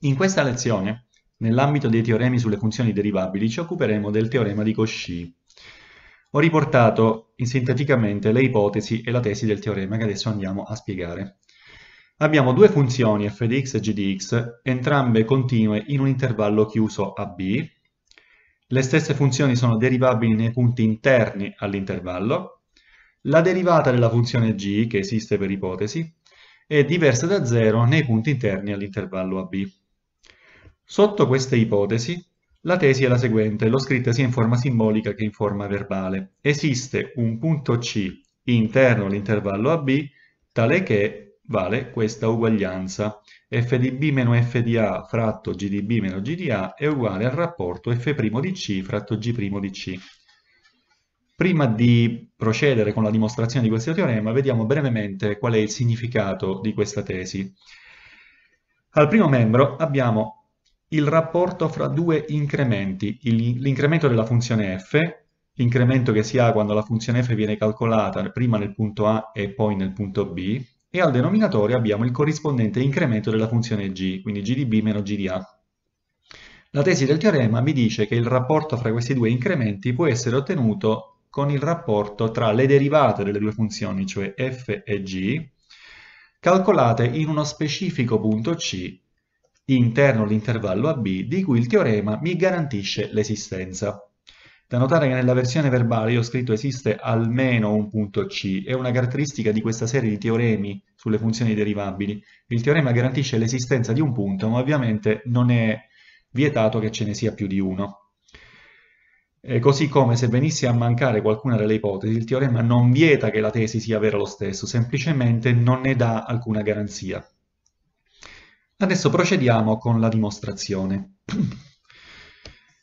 In questa lezione, nell'ambito dei teoremi sulle funzioni derivabili, ci occuperemo del teorema di Cauchy. Ho riportato sinteticamente le ipotesi e la tesi del teorema che adesso andiamo a spiegare. Abbiamo due funzioni f di x e g di x, entrambe continue in un intervallo chiuso a b. Le stesse funzioni sono derivabili nei punti interni all'intervallo. La derivata della funzione g, che esiste per ipotesi, è diversa da 0 nei punti interni all'intervallo a b. Sotto queste ipotesi, la tesi è la seguente, l'ho scritta sia in forma simbolica che in forma verbale. Esiste un punto C interno all'intervallo AB tale che vale questa uguaglianza f di b meno f di a fratto g di b meno g di a è uguale al rapporto f' di c fratto g' di c. Prima di procedere con la dimostrazione di questo teorema vediamo brevemente qual è il significato di questa tesi. Al primo membro abbiamo il rapporto fra due incrementi, l'incremento della funzione f, l'incremento che si ha quando la funzione f viene calcolata prima nel punto a e poi nel punto b, e al denominatore abbiamo il corrispondente incremento della funzione g, quindi g di b meno g di a. La tesi del teorema mi dice che il rapporto fra questi due incrementi può essere ottenuto con il rapporto tra le derivate delle due funzioni, cioè f e g, calcolate in uno specifico punto c interno l'intervallo AB di cui il teorema mi garantisce l'esistenza. Da notare che nella versione verbale io ho scritto esiste almeno un punto C, è una caratteristica di questa serie di teoremi sulle funzioni derivabili. Il teorema garantisce l'esistenza di un punto, ma ovviamente non è vietato che ce ne sia più di uno. E così come se venisse a mancare qualcuna delle ipotesi, il teorema non vieta che la tesi sia vera lo stesso, semplicemente non ne dà alcuna garanzia. Adesso procediamo con la dimostrazione.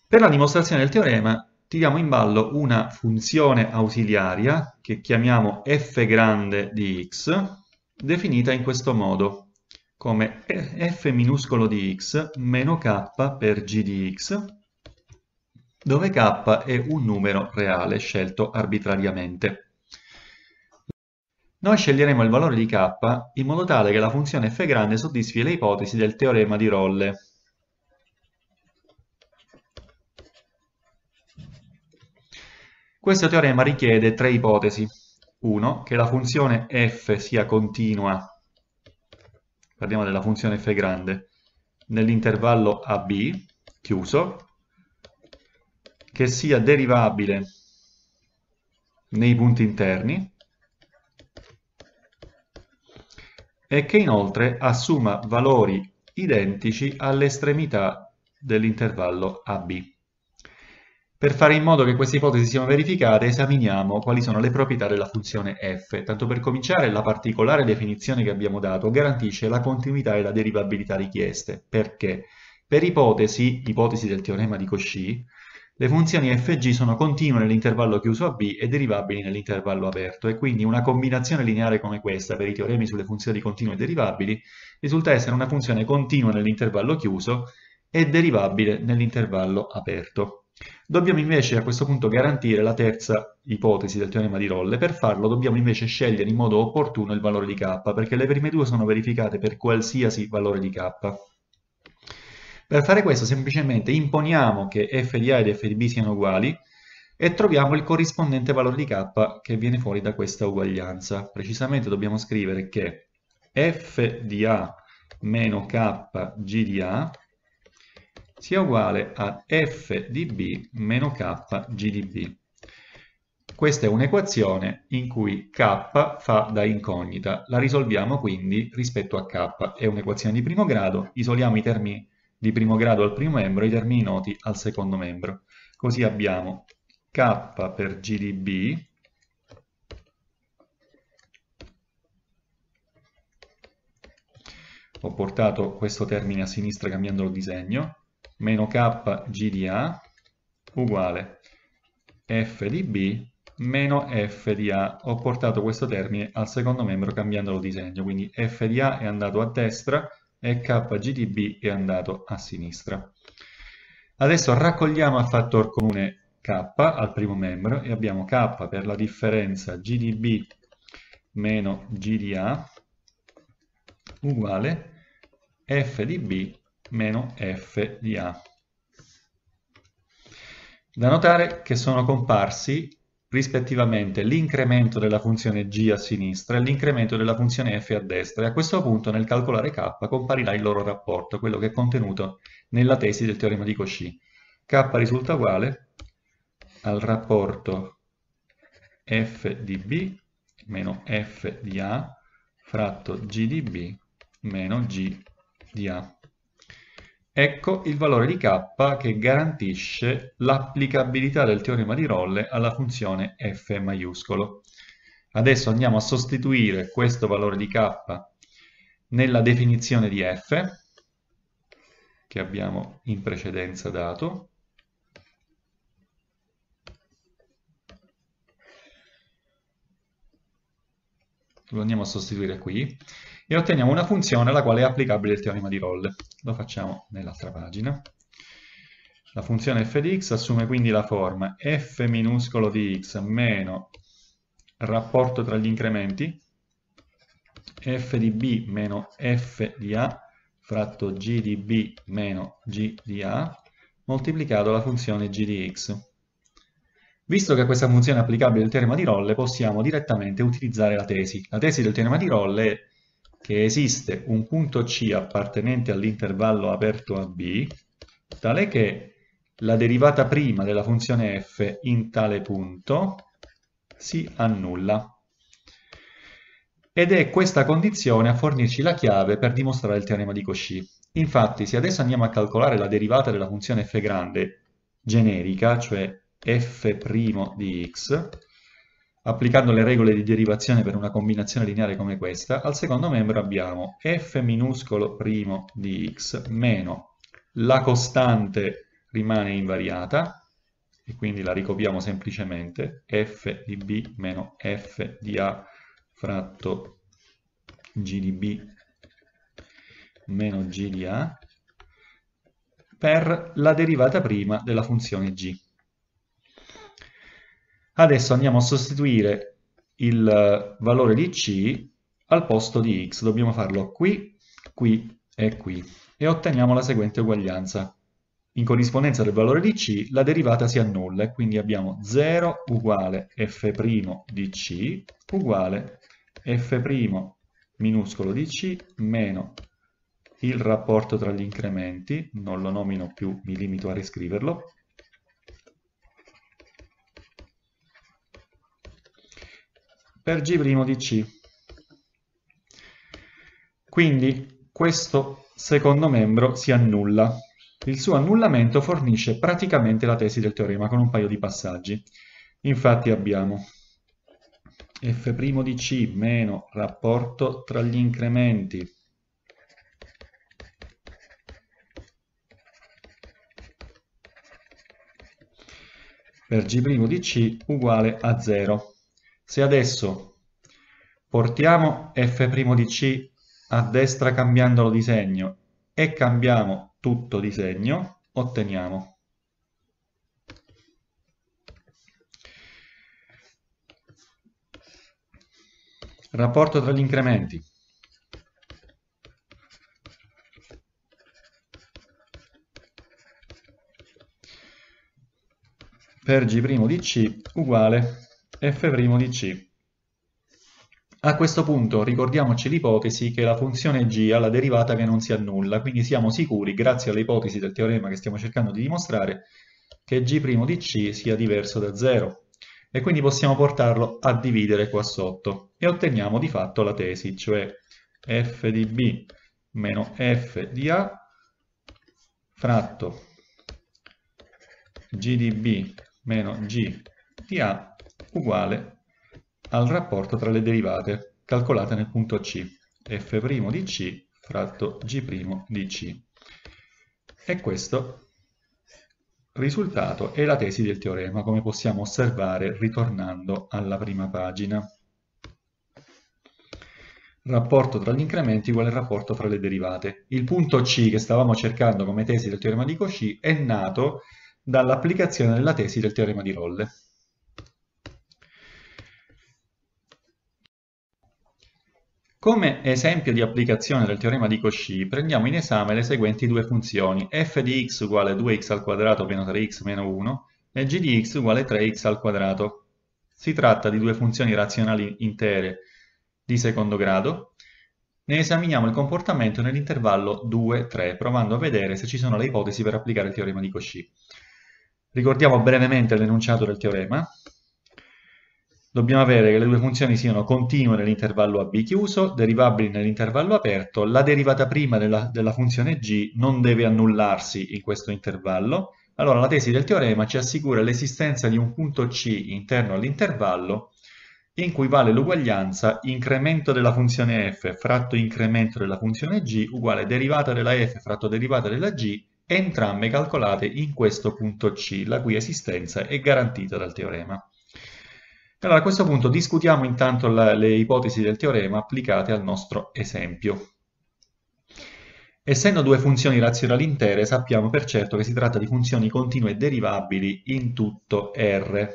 Per la dimostrazione del teorema tiriamo in ballo una funzione ausiliaria che chiamiamo f grande di x, definita in questo modo, come f minuscolo di x meno k per g di x, dove k è un numero reale scelto arbitrariamente. Noi sceglieremo il valore di k in modo tale che la funzione f grande soddisfi le ipotesi del teorema di Rolle. Questo teorema richiede tre ipotesi. 1. Che la funzione f sia continua, parliamo della funzione f grande, nell'intervallo ab, chiuso, che sia derivabile nei punti interni, e che inoltre assuma valori identici all'estremità dell'intervallo AB. Per fare in modo che queste ipotesi siano verificate esaminiamo quali sono le proprietà della funzione f. Tanto per cominciare la particolare definizione che abbiamo dato garantisce la continuità e la derivabilità richieste. Perché? Per ipotesi, ipotesi del teorema di Cauchy, le funzioni f sono continue nell'intervallo chiuso a b e derivabili nell'intervallo aperto e quindi una combinazione lineare come questa per i teoremi sulle funzioni continue e derivabili risulta essere una funzione continua nell'intervallo chiuso e derivabile nell'intervallo aperto. Dobbiamo invece a questo punto garantire la terza ipotesi del teorema di Rolle, per farlo dobbiamo invece scegliere in modo opportuno il valore di k perché le prime due sono verificate per qualsiasi valore di k. Per fare questo semplicemente imponiamo che f di A ed f di B siano uguali e troviamo il corrispondente valore di k che viene fuori da questa uguaglianza. Precisamente dobbiamo scrivere che f di A meno k g di A sia uguale a f di b meno k g di b. Questa è un'equazione in cui k fa da incognita. La risolviamo quindi rispetto a k. È un'equazione di primo grado, isoliamo i termini di primo grado al primo membro e i termini noti al secondo membro. Così abbiamo K per G di B ho portato questo termine a sinistra cambiando il disegno, meno k g di A uguale f di B meno f di A. Ho portato questo termine al secondo membro cambiando il disegno, quindi f di A è andato a destra, e KGDB è andato a sinistra. Adesso raccogliamo a fattore comune K al primo membro e abbiamo K per la differenza GDB meno GDA uguale FDB meno FDA. Da notare che sono comparsi rispettivamente l'incremento della funzione g a sinistra e l'incremento della funzione f a destra e a questo punto nel calcolare k comparirà il loro rapporto, quello che è contenuto nella tesi del teorema di Cauchy. k risulta uguale al rapporto f di b meno f di a fratto g di b meno g di a. Ecco il valore di k che garantisce l'applicabilità del teorema di Rolle alla funzione f maiuscolo. Adesso andiamo a sostituire questo valore di k nella definizione di f che abbiamo in precedenza dato. Lo andiamo a sostituire qui e otteniamo una funzione alla quale è applicabile il teorema di Rolle. Lo facciamo nell'altra pagina. La funzione f di x assume quindi la forma f minuscolo di x meno rapporto tra gli incrementi f di b meno f di a fratto g di b meno g di a moltiplicato la funzione g di x. Visto che questa funzione è applicabile al teorema di Rolle, possiamo direttamente utilizzare la tesi. La tesi del teorema di Rolle è che esiste un punto C appartenente all'intervallo aperto a B, tale che la derivata prima della funzione f in tale punto si annulla. Ed è questa condizione a fornirci la chiave per dimostrare il teorema di Cauchy. Infatti, se adesso andiamo a calcolare la derivata della funzione f grande generica, cioè f' di x, Applicando le regole di derivazione per una combinazione lineare come questa, al secondo membro abbiamo f minuscolo primo di x meno la costante rimane invariata, e quindi la ricopiamo semplicemente, f di b meno f di a fratto g di b meno g di a, per la derivata prima della funzione g. Adesso andiamo a sostituire il eh, valore di C al posto di X. Dobbiamo farlo qui, qui e qui. E otteniamo la seguente uguaglianza. In corrispondenza del valore di C la derivata si annulla e quindi abbiamo 0 uguale f' di C uguale f' minuscolo di C meno il rapporto tra gli incrementi, non lo nomino più, mi limito a riscriverlo, per G' di C. Quindi questo secondo membro si annulla. Il suo annullamento fornisce praticamente la tesi del teorema con un paio di passaggi. Infatti abbiamo f' di c meno rapporto tra gli incrementi per g' di c uguale a 0. Se adesso portiamo f' di c a destra cambiandolo di segno e cambiamo tutto di segno, otteniamo Rapporto tra gli incrementi. Per g' di c uguale f' di c. A questo punto ricordiamoci l'ipotesi che la funzione g ha la derivata che non si annulla, quindi siamo sicuri, grazie all'ipotesi del teorema che stiamo cercando di dimostrare, che g' di c sia diverso da 0. E quindi possiamo portarlo a dividere qua sotto e otteniamo di fatto la tesi, cioè f di b meno f di a fratto g di b meno g di a uguale al rapporto tra le derivate calcolate nel punto C, f' di C fratto g' di C. E questo risultato è la tesi del teorema, come possiamo osservare ritornando alla prima pagina. Rapporto tra gli incrementi uguale al rapporto tra le derivate. Il punto C che stavamo cercando come tesi del teorema di Cauchy è nato dall'applicazione della tesi del teorema di Rolle. Come esempio di applicazione del teorema di Cauchy prendiamo in esame le seguenti due funzioni f di x uguale 2x al quadrato meno 3x meno 1 e g di x uguale 3x al quadrato. Si tratta di due funzioni razionali intere di secondo grado. Ne esaminiamo il comportamento nell'intervallo 2-3 provando a vedere se ci sono le ipotesi per applicare il teorema di Cauchy. Ricordiamo brevemente l'enunciato del teorema dobbiamo avere che le due funzioni siano continue nell'intervallo a b chiuso, derivabili nell'intervallo aperto, la derivata prima della, della, funzione g non deve annullarsi in questo intervallo, allora la tesi del teorema ci assicura l'esistenza di un punto c interno all'intervallo in cui vale l'uguaglianza incremento della funzione f fratto incremento della funzione g uguale derivata della f fratto derivata della g, entrambe calcolate in questo punto c, la cui esistenza è garantita dal teorema. Allora, a questo punto discutiamo intanto la, le ipotesi del teorema applicate al nostro esempio. Essendo due funzioni razionali intere, sappiamo per certo che si tratta di funzioni continue derivabili in tutto R.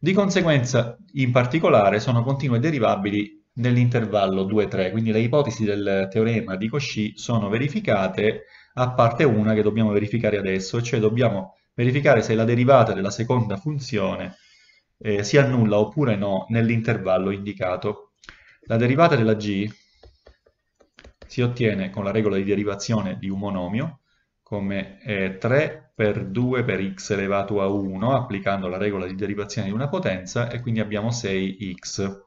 Di conseguenza, in particolare, sono continue derivabili nell'intervallo 2-3, quindi le ipotesi del teorema di Cauchy sono verificate a parte una che dobbiamo verificare adesso, cioè dobbiamo verificare se la derivata della seconda funzione eh, si annulla oppure no nell'intervallo indicato. La derivata della g si ottiene con la regola di derivazione di un monomio, come eh, 3 per 2 per x elevato a 1, applicando la regola di derivazione di una potenza, e quindi abbiamo 6x.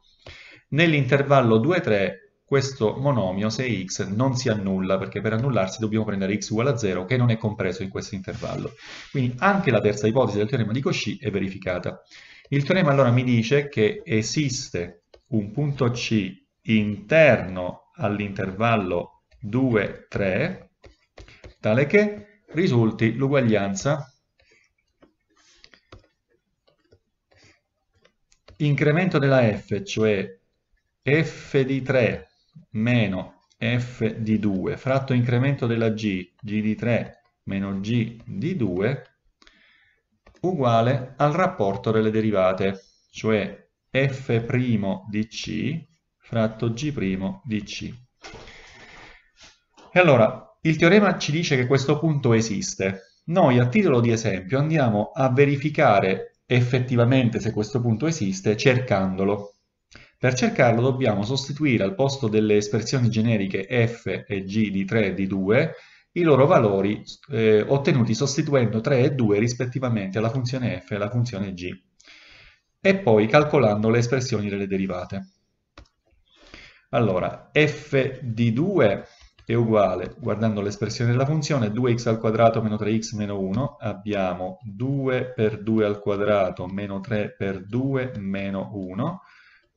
Nell'intervallo 2-3 questo monomio, se x, non si annulla, perché per annullarsi dobbiamo prendere x uguale a 0, che non è compreso in questo intervallo. Quindi anche la terza ipotesi del teorema di Cauchy è verificata. Il teorema allora mi dice che esiste un punto C interno all'intervallo 2-3, tale che risulti l'uguaglianza incremento della f, cioè f di 3 meno f di 2 fratto incremento della g, g di 3 meno g di 2 uguale al rapporto delle derivate, cioè f' di c fratto g' di c. E allora, il teorema ci dice che questo punto esiste. Noi a titolo di esempio andiamo a verificare effettivamente se questo punto esiste cercandolo. Per cercarlo dobbiamo sostituire al posto delle espressioni generiche f e g di 3 e di 2 i loro valori eh, ottenuti sostituendo 3 e 2 rispettivamente alla funzione f e alla funzione g e poi calcolando le espressioni delle derivate. Allora, f di 2 è uguale, guardando l'espressione della funzione, 2x al quadrato meno 3x meno 1, abbiamo 2 per 2 al quadrato meno 3 per 2 meno 1,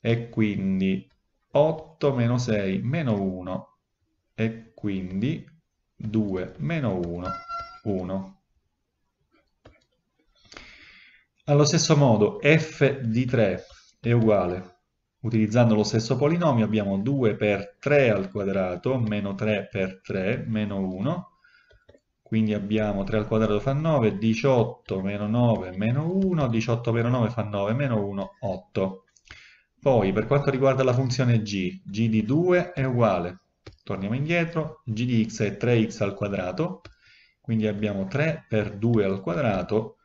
e quindi 8 meno 6 meno 1 e quindi 2 meno 1, 1. Allo stesso modo f di 3 è uguale, utilizzando lo stesso polinomio abbiamo 2 per 3 al quadrato meno 3 per 3 meno 1, quindi abbiamo 3 al quadrato fa 9, 18 meno 9 meno 1, 18 meno 9 fa 9 meno 1, 8. Poi per quanto riguarda la funzione g, g di 2 è uguale, torniamo indietro, g di x è 3x al quadrato, quindi abbiamo 3 per 2 al quadrato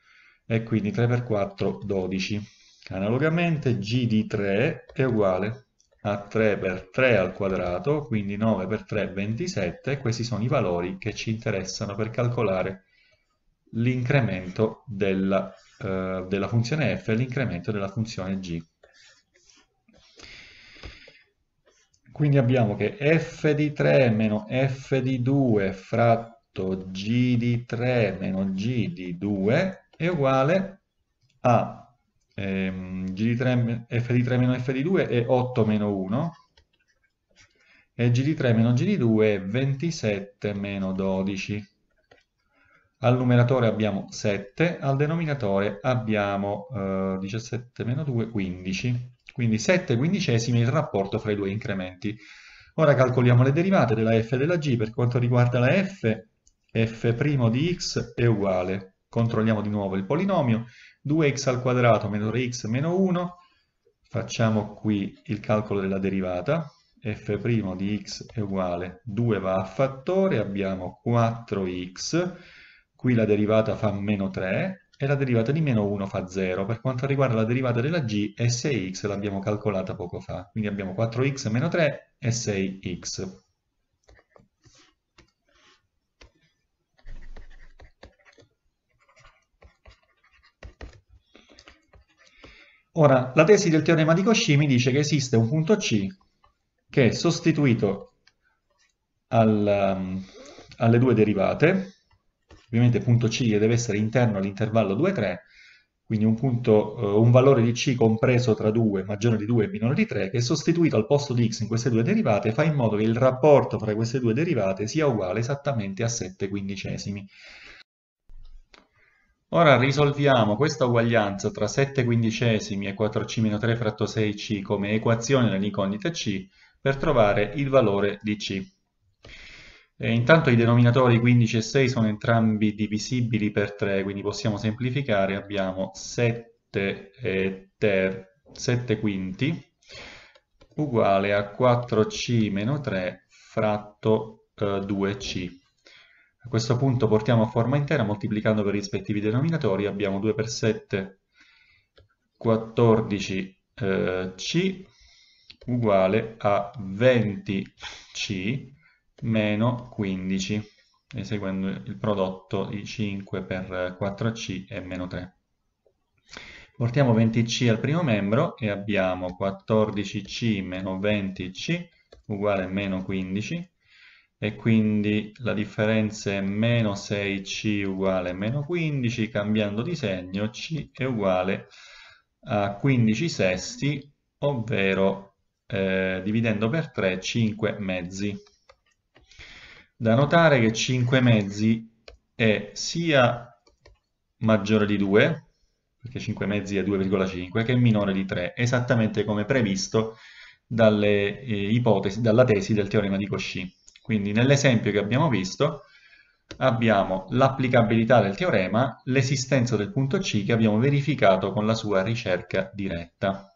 e quindi 3 per 4 12. Analogamente g di 3 è uguale a 3 per 3 al quadrato, quindi 9 per 3 27, questi sono i valori che ci interessano per calcolare l'incremento della, eh, della funzione f e l'incremento della funzione g. Quindi abbiamo che f di 3 meno f di 2 fratto g di 3 meno g di 2 è uguale a ehm, g di 3, f di 3 meno f di 2 è 8 meno 1 e g di 3 meno g di 2 è 27 meno 12. Al numeratore abbiamo 7, al denominatore abbiamo eh, 17 meno 2, 15 quindi 7 quindicesimi il rapporto fra i due incrementi. Ora calcoliamo le derivate della f e della g, per quanto riguarda la f, f' di x è uguale, controlliamo di nuovo il polinomio, 2x al quadrato meno 3x meno 1, facciamo qui il calcolo della derivata, f' di x è uguale, 2 va a fattore, abbiamo 4x, qui la derivata fa meno 3, e la derivata di meno 1 fa 0. Per quanto riguarda la derivata della g, s e x l'abbiamo calcolata poco fa. Quindi abbiamo 4x meno 3 e 6x. Ora, la tesi del teorema di Cauchy mi dice che esiste un punto C che è sostituito al, um, alle due derivate ovviamente punto C che deve essere interno all'intervallo 2-3, quindi un, punto, eh, un, valore di C compreso tra 2, maggiore di 2 e minore di 3, che sostituito al posto di X in queste due derivate fa in modo che il rapporto fra queste due derivate sia uguale esattamente a 7 quindicesimi. Ora risolviamo questa uguaglianza tra 7 quindicesimi e 4C-3 fratto 6C come equazione nell'incognita C per trovare il valore di C. E eh, intanto i denominatori 15 e 6 sono entrambi divisibili per 3, quindi possiamo semplificare, abbiamo 7, e eh, ter, 7 quinti uguale a 4c meno 3 fratto eh, 2c. A questo punto portiamo a forma intera moltiplicando per i rispettivi denominatori, abbiamo 2 per 7, 14c eh, uguale a 20c meno 15, eseguendo il prodotto di 5 per 4C e meno 3. Portiamo 20C al primo membro e abbiamo 14C meno 20C uguale meno 15 e quindi la differenza è meno 6C uguale meno 15, cambiando di segno C è uguale a 15 sesti, ovvero eh, dividendo per 3, 5 mezzi. Da notare che 5 mezzi è sia maggiore di 2, perché 5 mezzi è 2,5, che è minore di 3, esattamente come previsto dalle, eh, ipotesi, dalla tesi del teorema di Cauchy. Quindi nell'esempio che abbiamo visto abbiamo l'applicabilità del teorema, l'esistenza del punto C che abbiamo verificato con la sua ricerca diretta.